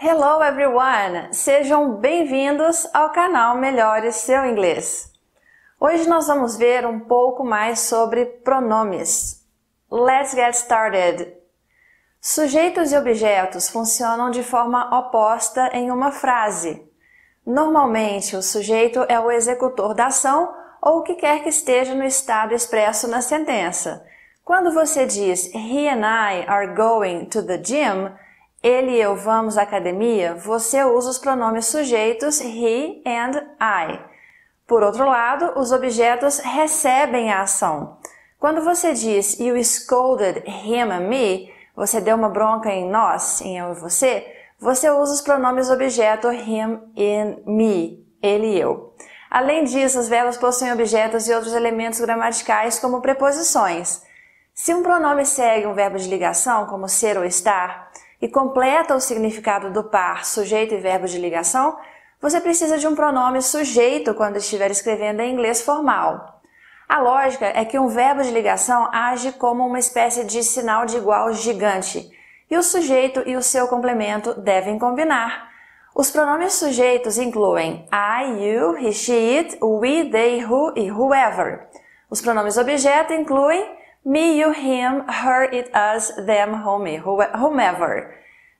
Hello everyone! Sejam bem-vindos ao canal Melhore Seu Inglês. Hoje nós vamos ver um pouco mais sobre pronomes. Let's get started! Sujeitos e objetos funcionam de forma oposta em uma frase. Normalmente, o sujeito é o executor da ação ou o que quer que esteja no estado expresso na sentença. Quando você diz He and I are going to the gym, ele e eu vamos à academia, você usa os pronomes sujeitos he and I. Por outro lado, os objetos recebem a ação. Quando você diz you scolded him and me, você deu uma bronca em nós, em eu e você, você usa os pronomes objeto him and me, ele e eu. Além disso, os verbos possuem objetos e outros elementos gramaticais como preposições. Se um pronome segue um verbo de ligação, como ser ou estar, e completa o significado do par sujeito e verbo de ligação, você precisa de um pronome sujeito quando estiver escrevendo em inglês formal. A lógica é que um verbo de ligação age como uma espécie de sinal de igual gigante, e o sujeito e o seu complemento devem combinar. Os pronomes sujeitos incluem I, you, he, she, it, we, they, who e whoever. Os pronomes objeto incluem me, you, him, her, it, us, them, home, whomever.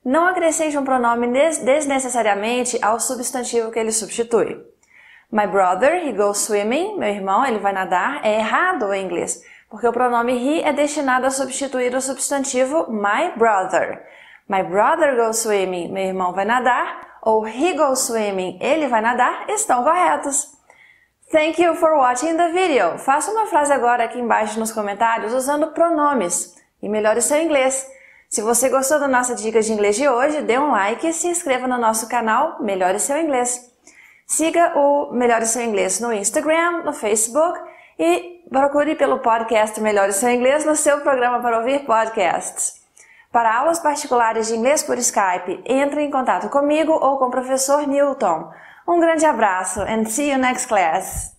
Não acrescente um pronome desnecessariamente ao substantivo que ele substitui. My brother, he goes swimming. Meu irmão, ele vai nadar. É errado em inglês, porque o pronome he é destinado a substituir o substantivo my brother. My brother goes swimming. Meu irmão vai nadar. Ou he goes swimming. Ele vai nadar. Estão corretos. Thank you for watching the video. Faça uma frase agora aqui embaixo nos comentários usando pronomes e melhore seu inglês. Se você gostou da nossa dica de inglês de hoje, dê um like e se inscreva no nosso canal Melhore Seu Inglês. Siga o Melhore Seu Inglês no Instagram, no Facebook e procure pelo podcast Melhore Seu Inglês no seu programa para ouvir podcasts. Para aulas particulares de inglês por Skype, entre em contato comigo ou com o professor Newton. Um grande abraço and see you next class!